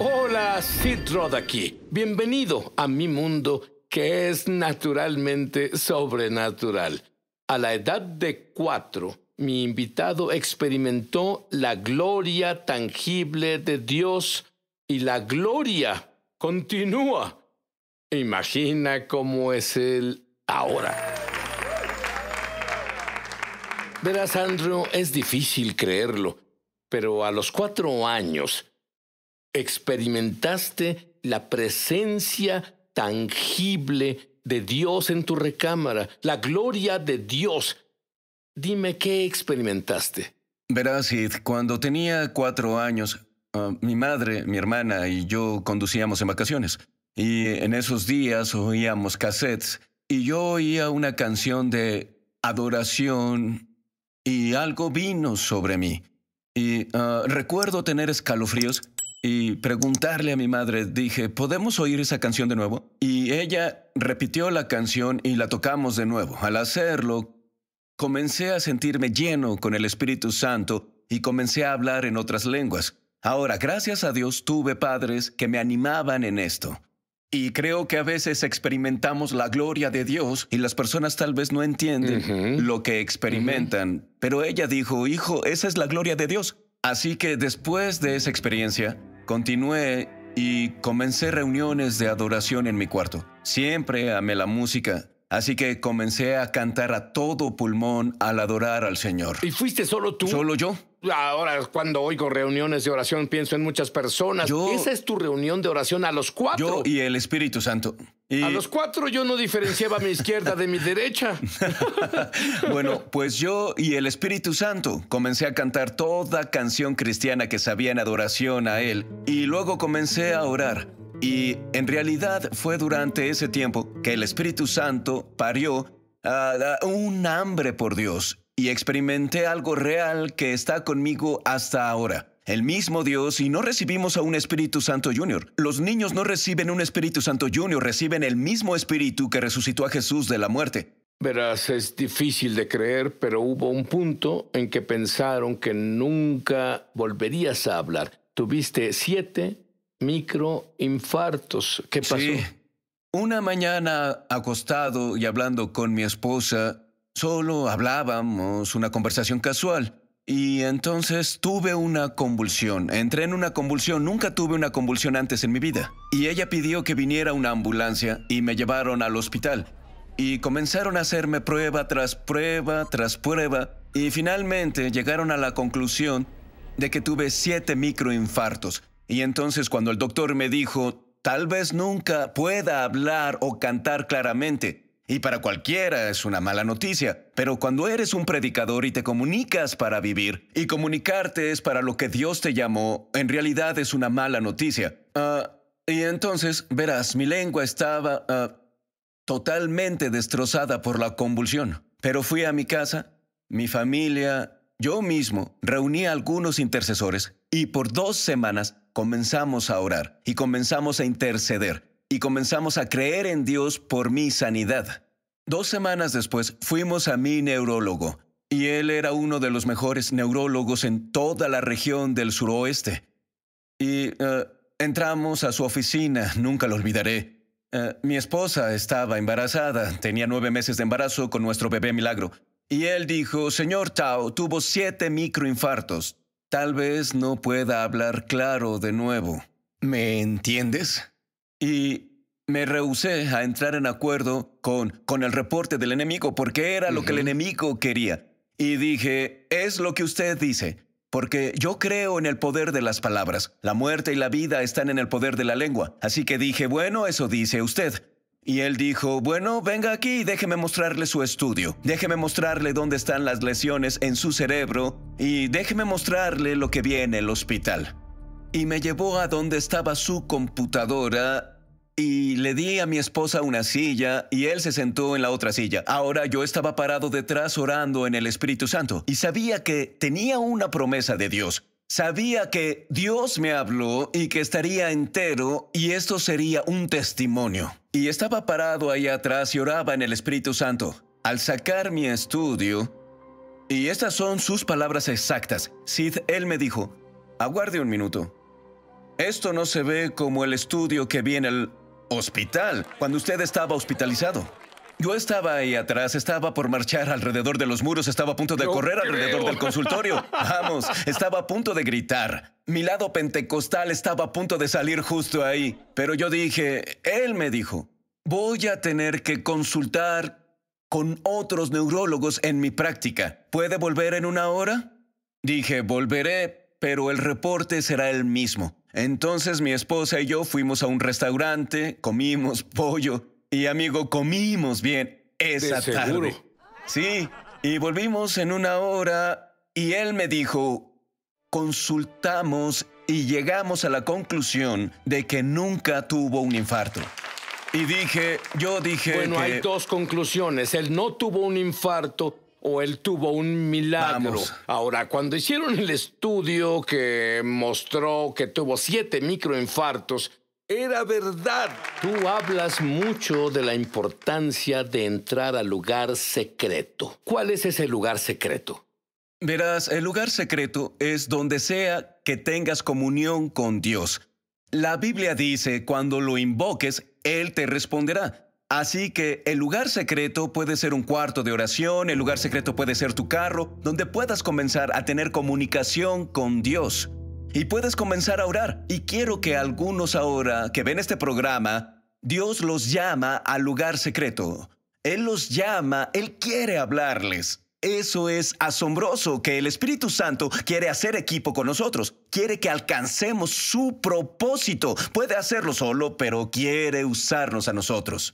Hola, Sid aquí. Bienvenido a mi mundo que es naturalmente sobrenatural. A la edad de cuatro, mi invitado experimentó la gloria tangible de Dios y la gloria continúa. Imagina cómo es él ahora. Verás, Andrew, es difícil creerlo, pero a los cuatro años experimentaste la presencia tangible de Dios en tu recámara, la gloria de Dios. Dime qué experimentaste. Verás, Sid, cuando tenía cuatro años, ah, mi madre, mi hermana y yo conducíamos en vacaciones. Y en esos días oíamos cassettes y yo oía una canción de adoración y algo vino sobre mí. Y ah, recuerdo tener escalofríos y preguntarle a mi madre, dije, ¿podemos oír esa canción de nuevo? Y ella repitió la canción y la tocamos de nuevo. Al hacerlo, comencé a sentirme lleno con el Espíritu Santo y comencé a hablar en otras lenguas. Ahora, gracias a Dios, tuve padres que me animaban en esto. Y creo que a veces experimentamos la gloria de Dios y las personas tal vez no entienden lo que experimentan. Pero ella dijo, hijo, esa es la gloria de Dios. Así que después de esa experiencia, Continué y comencé reuniones de adoración en mi cuarto. Siempre amé la música, así que comencé a cantar a todo pulmón al adorar al Señor. ¿Y fuiste solo tú? Solo yo. Ahora, cuando oigo reuniones de oración, pienso en muchas personas. Esa es tu reunión de oración a los cuatro. Yo y el Espíritu Santo. A los cuatro yo no diferenciaba mi izquierda de mi derecha. bueno, pues yo y el Espíritu Santo comencé a cantar toda canción cristiana que sabía en adoración a Él. Y luego comencé a orar. Y en realidad fue durante ese tiempo que el Espíritu Santo parió un hambre por Dios y experimenté algo real que está conmigo hasta ahora. El mismo Dios y no recibimos a un Espíritu Santo Junior. Los niños no reciben un Espíritu Santo Junior, reciben el mismo Espíritu que resucitó a Jesús de la muerte. Verás, es difícil de creer, pero hubo un punto en que pensaron que nunca volverías a hablar. Tuviste siete microinfartos. ¿Qué pasó? Sí. Una mañana acostado y hablando con mi esposa, Solo hablábamos, una conversación casual. Y entonces tuve una convulsión. Entré en una convulsión. Nunca tuve una convulsión antes en mi vida. Y ella pidió que viniera una ambulancia y me llevaron al hospital. Y comenzaron a hacerme prueba tras prueba tras prueba. Y finalmente llegaron a la conclusión de que tuve siete microinfartos. Y entonces cuando el doctor me dijo, tal vez nunca pueda hablar o cantar claramente, y para cualquiera es una mala noticia, pero cuando eres un predicador y te comunicas para vivir, y comunicarte es para lo que Dios te llamó, en realidad es una mala noticia. Ah, y entonces, verás, mi lengua estaba ah, totalmente destrozada por la convulsión. Pero fui a mi casa, mi familia, yo mismo, reuní a algunos intercesores y por dos semanas comenzamos a orar y comenzamos a interceder y comenzamos a creer en Dios por mi sanidad. Dos semanas después fuimos a mi neurólogo, y él era uno de los mejores neurólogos en toda la región del suroeste. Y eh, entramos a su oficina, nunca lo olvidaré. Eh, mi esposa estaba embarazada, tenía nueve meses de embarazo con nuestro bebé milagro. Y él dijo, señor Tao, tuvo siete microinfartos. Tal vez no pueda hablar claro de nuevo. ¿Me entiendes? Y me rehusé a entrar en acuerdo con, el reporte del enemigo porque era lo que el enemigo quería. Y dije, es lo que usted dice, porque yo creo en el poder de las palabras. La muerte y la vida están en el poder de la lengua. Así que dije, bueno, eso dice usted. Y él dijo, bueno, venga aquí y déjeme mostrarle su estudio, déjeme mostrarle dónde están las lesiones en su cerebro y déjeme mostrarle lo que viene en el hospital y me llevó a donde estaba su computadora y le di a mi esposa una silla y él se sentó en la otra silla. Ahora yo estaba parado detrás orando en el Espíritu Santo y sabía que tenía una promesa de Dios. Sabía que Dios me habló y que estaría entero y esto sería un testimonio. Y estaba parado ahí atrás y oraba en el Espíritu Santo. Al sacar mi estudio, y estas son sus palabras exactas, Sid, él me dijo, aguarde un minuto. Esto no se ve como el estudio que vi en el hospital, cuando usted estaba hospitalizado. Yo estaba ahí atrás, estaba por marchar alrededor de los muros, estaba a punto de correr alrededor del consultorio. Vamos, estaba a punto de gritar. Mi lado pentecostal estaba a punto de salir justo ahí. Pero yo dije, él me dijo, voy a tener que consultar con otros neurólogos en mi práctica. ¿Puede volver en una hora? Dije, volveré, pero el reporte será el mismo. Entonces mi esposa y yo fuimos a un restaurante, comimos pollo y amigo, comimos bien esa tarde. Sí, y volvimos en una hora y él me dijo, consultamos y llegamos a la conclusión de que nunca tuvo un infarto. Y dije, yo dije... Bueno, hay dos conclusiones. Él no tuvo un infarto o él tuvo un milagro. Ahora, cuando hicieron el estudio que mostró que tuvo siete microinfartos, era verdad. Tú hablas mucho de la importancia de entrar al lugar secreto. ¿Cuál es ese lugar secreto? Verás, el lugar secreto es donde sea que tengas comunión con Dios. La Biblia dice, cuando lo invoques, Él te responderá. Así que el lugar secreto puede ser un cuarto de oración, el lugar secreto puede ser tu carro, donde puedas comenzar a tener comunicación con Dios. Y puedes comenzar a orar. Y quiero que algunos ahora que ven este programa, Dios los llama al lugar secreto. Él los llama, Él quiere hablarles. Eso es asombroso, que el Espíritu Santo quiere hacer equipo con nosotros, quiere que alcancemos su propósito. Puede hacerlo solo, pero quiere usarnos a nosotros.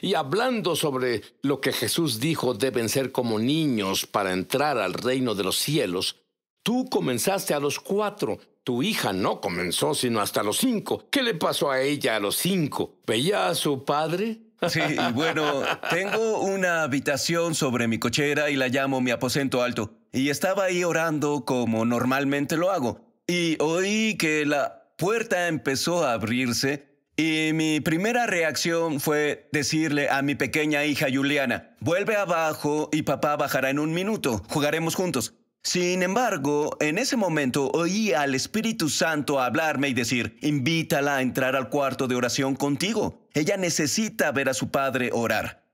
Y hablando sobre lo que Jesús dijo deben ser como niños para entrar al reino de los cielos, tú comenzaste a los cuatro. Tu hija no comenzó sino hasta los cinco. ¿Qué le pasó a ella a los cinco? ¿Veía a su padre? Sí, bueno, tengo una habitación sobre mi cochera y la llamo mi aposento alto. Y estaba ahí orando como normalmente lo hago. Y oí que la puerta empezó a abrirse y mi primera reacción fue decirle a mi pequeña hija Juliana, vuelve abajo y papá bajará en un minuto, jugaremos juntos. Sin embargo, en ese momento oí al Espíritu Santo hablarme y decir, invítala a entrar al cuarto de oración contigo. Ella necesita ver a su padre orar.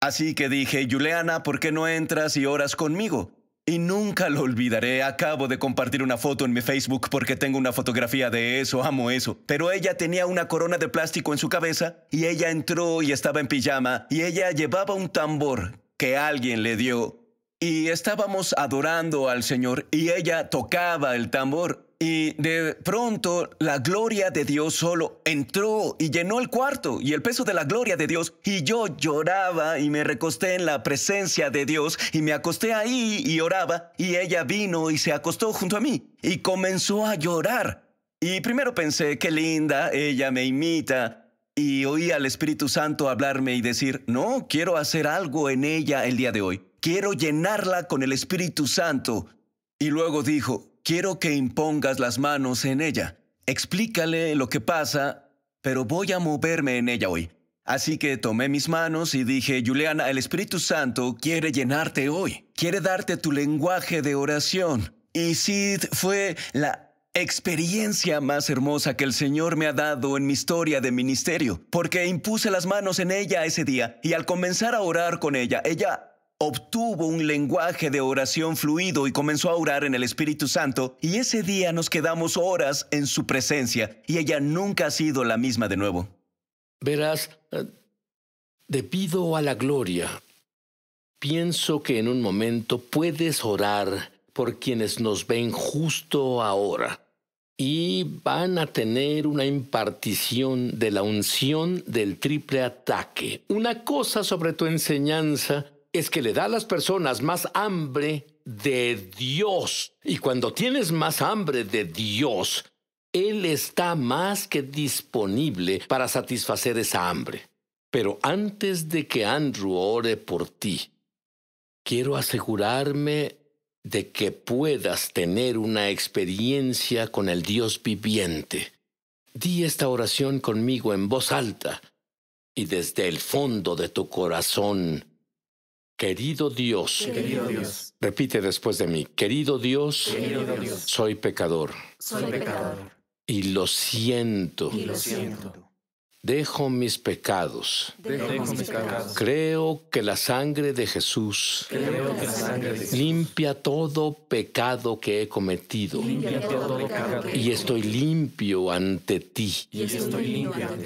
Así que dije, Juliana, ¿por qué no entras y oras conmigo? Y nunca lo olvidaré, acabo de compartir una foto en mi Facebook porque tengo una fotografía de eso, amo eso. Pero ella tenía una corona de plástico en su cabeza y ella entró y estaba en pijama y ella llevaba un tambor que alguien le dio. Y estábamos adorando al Señor y ella tocaba el tambor y de pronto la gloria de Dios solo entró y llenó el cuarto y el peso de la gloria de Dios. Y yo lloraba y me recosté en la presencia de Dios y me acosté ahí y oraba y ella vino y se acostó junto a mí y comenzó a llorar. Y primero pensé, qué linda, ella me imita. Y oí al Espíritu Santo hablarme y decir, no, quiero hacer algo en ella el día de hoy. Quiero llenarla con el Espíritu Santo. Y luego dijo, Quiero que impongas las manos en ella. Explícale lo que pasa, pero voy a moverme en ella hoy. Así que tomé mis manos y dije, Juliana, el Espíritu Santo quiere llenarte hoy, quiere darte tu lenguaje de oración. Y Sid fue la experiencia más hermosa que el Señor me ha dado en mi historia de ministerio, porque impuse las manos en ella ese día y al comenzar a orar con ella, ella obtuvo un lenguaje de oración fluido y comenzó a orar en el Espíritu Santo y ese día nos quedamos horas en su presencia y ella nunca ha sido la misma de nuevo. Verás, eh, debido a la gloria. Pienso que en un momento puedes orar por quienes nos ven justo ahora y van a tener una impartición de la unción del triple ataque. Una cosa sobre tu enseñanza es que le da a las personas más hambre de Dios. Y cuando tienes más hambre de Dios, Él está más que disponible para satisfacer esa hambre. Pero antes de que Andrew ore por ti, quiero asegurarme de que puedas tener una experiencia con el Dios viviente. Di esta oración conmigo en voz alta y desde el fondo de tu corazón Querido Dios, repite después de mí, Querido Dios, soy pecador. Soy pecador. Y lo siento. lo siento. Dejo mis pecados. Creo que la sangre de Jesús, limpia todo pecado que he cometido. Y estoy limpio ante ti.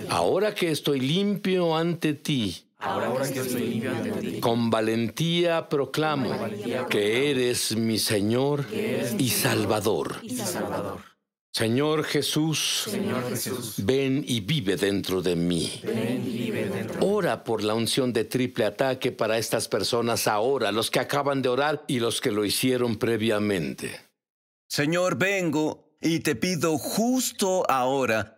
Ahora que estoy limpio ante ti, con valentía proclamo que eres mi Señor y, Salvador. Señor Jesús, ven y vive dentro de mí. Ora por la unción de triple ataque para estas personas ahora, los que acaban de orar y los que lo hicieron previamente. Señor, vengo y te pido justo ahora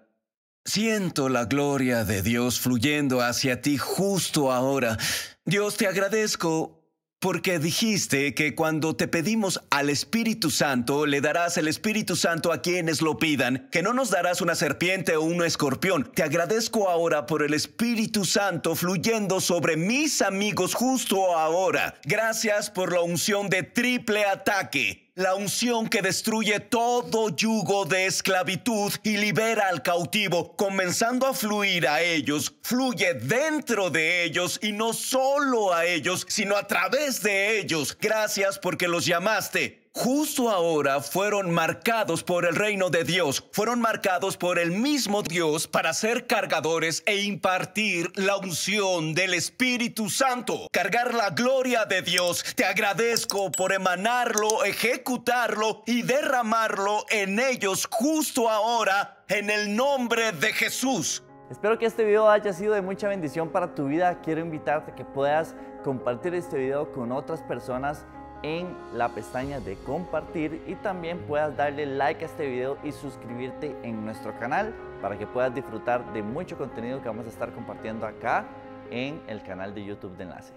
Siento la gloria de Dios fluyendo hacia ti justo ahora. Dios, te agradezco porque dijiste que cuando te pedimos al Espíritu Santo, le darás el Espíritu Santo a quienes lo pidan, que no nos darás una serpiente o un escorpión. Te agradezco ahora por el Espíritu Santo fluyendo sobre mis amigos justo ahora. Gracias por la unción de triple ataque la unción que destruye todo yugo de esclavitud y libera al cautivo, comenzando a fluir a ellos, fluye dentro de ellos y no solo a ellos, sino a través de ellos. Gracias porque los llamaste justo ahora fueron marcados por el reino de Dios, fueron marcados por el mismo Dios para ser cargadores e impartir la unción del Espíritu Santo, cargar la gloria de Dios. Te agradezco por emanarlo, ejecutarlo y derramarlo en ellos justo ahora en el nombre de Jesús. Espero que este video haya sido de mucha bendición para tu vida. Quiero invitarte a que puedas compartir este video con otras personas en la pestaña de compartir y también puedas darle like a este video y suscribirte en nuestro canal para que puedas disfrutar de mucho contenido que vamos a estar compartiendo acá en el canal de YouTube de Enlace.